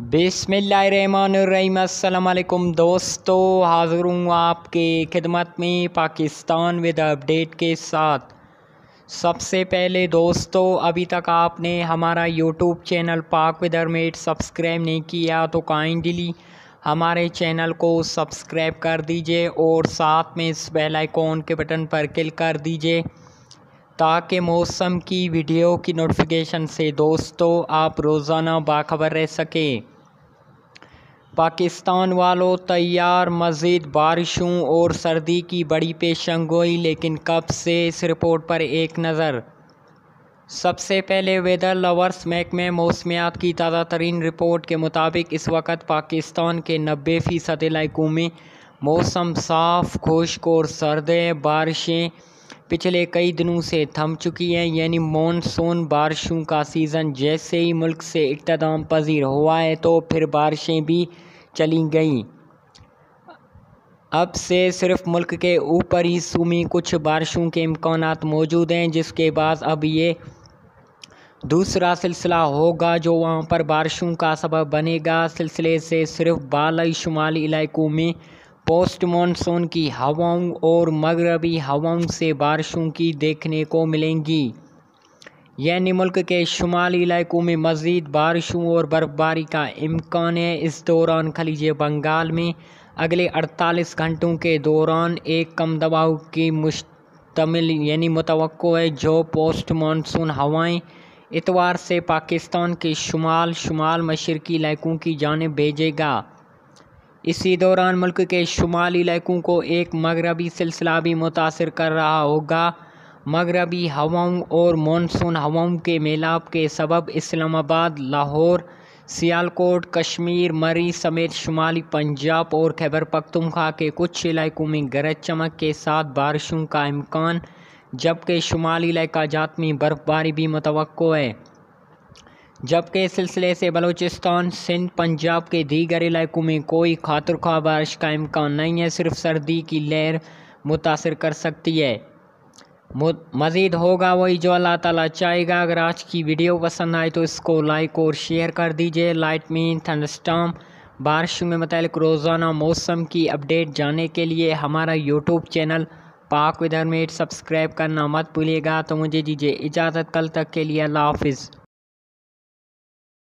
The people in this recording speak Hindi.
बिसमीम् दोस्तों हाज़िर हूँ आपके खिदमत में पाकिस्तान विद अपडेट के साथ सबसे पहले दोस्तों अभी तक आपने हमारा यूट्यूब चैनल पाक विद मेट सब्सक्राइब नहीं किया तो काइंडली हमारे चैनल को सब्सक्राइब कर दीजिए और साथ में इस बेल आइकॉन के बटन पर क्लिक कर दीजिए ताकि मौसम की वीडियो की नोटिफिकेशन से दोस्तों आप रोज़ाना बाखबर रह सकें पाकिस्तान वालों तैयार मज़ीद बारिशों और सर्दी की बड़ी पेशन गोई लेकिन कब से इस रिपोर्ट पर एक नज़र सबसे पहले वेदर लवर्स महकमे मौसमियात की ताज़ा तरीन रिपोर्ट के मुताबिक इस वक्त पाकिस्तान के नब्बे फ़ीसद इलाकों में मौसम साफ़ खुश्क और सर्द बारिशें पिछले कई दिनों से थम चुकी हैं यानी मानसून बारिशों का सीज़न जैसे ही मुल्क से इख्ताम पजीर हुआ है तो फिर बारिशें भी चली गईं अब से सिर्फ मुल्क के ऊपर हिस्सों में कुछ बारिशों के इम्कान मौजूद हैं जिसके बाद अब ये दूसरा सिलसिला होगा जो वहाँ पर बारिशों का सबब बनेगा सिलसिले से सिर्फ बालई शुमाली इलाकों में पोस्ट मानसून की हवाओं और मगरबी हवाओं से बारिशों की देखने को मिलेंगी यानी मुल्क के शुमाली इलाकों में मज़ीद बारिशों और बर्फबारी का इम्कान है इस दौरान खलीज बंगाल में अगले 48 घंटों के दौरान एक कम दबाव की मुश्तमिल यानी मुतव है जो पोस्ट मानसून हवाएं इतवार से पाकिस्तान के शुमाल शुमाल मशरकी इलाकों की जानब भेजेगा इसी दौरान मुल्क के शुमाली इलाकों को एक मगरबी सिलसिला भी मुतासर कर रहा होगा मगरबी हवाओं और मानसून हवाओं के मेलाप के सबब इस्लामाबाद लाहौर सियालकोट कश्मीर मरी समेत शुमाली पंजाब और खैबर पख्तूनख्वा के कुछ इलाकों में गरज चमक के साथ बारिशों का इम्कान जबकि शुमाली इलाका जात में बर्फ़बारी भी मुतव है जबकि इस सिलसिले से बलूचिस्तान सिंध पंजाब के दीगर इलाकों में कोई खातर खा बारिश का इम्कान नहीं है सिर्फ सर्दी की लहर मुतासर कर सकती है मज़ीद होगा वही जो अल्लाह ताला चाहेगा अगर आज की वीडियो पसंद आए तो इसको लाइक और शेयर कर दीजिए लाइट मीन थंडस्टाम बारिश में मतलब रोज़ाना मौसम की अपडेट जाने के लिए हमारा यूट्यूब चैनल पाक विदर मेट सब्सक्राइब करना मत भूलिएगा तो मुझे दीजिए इजाज़त कल तक के लिए अल्लाह हाफिज़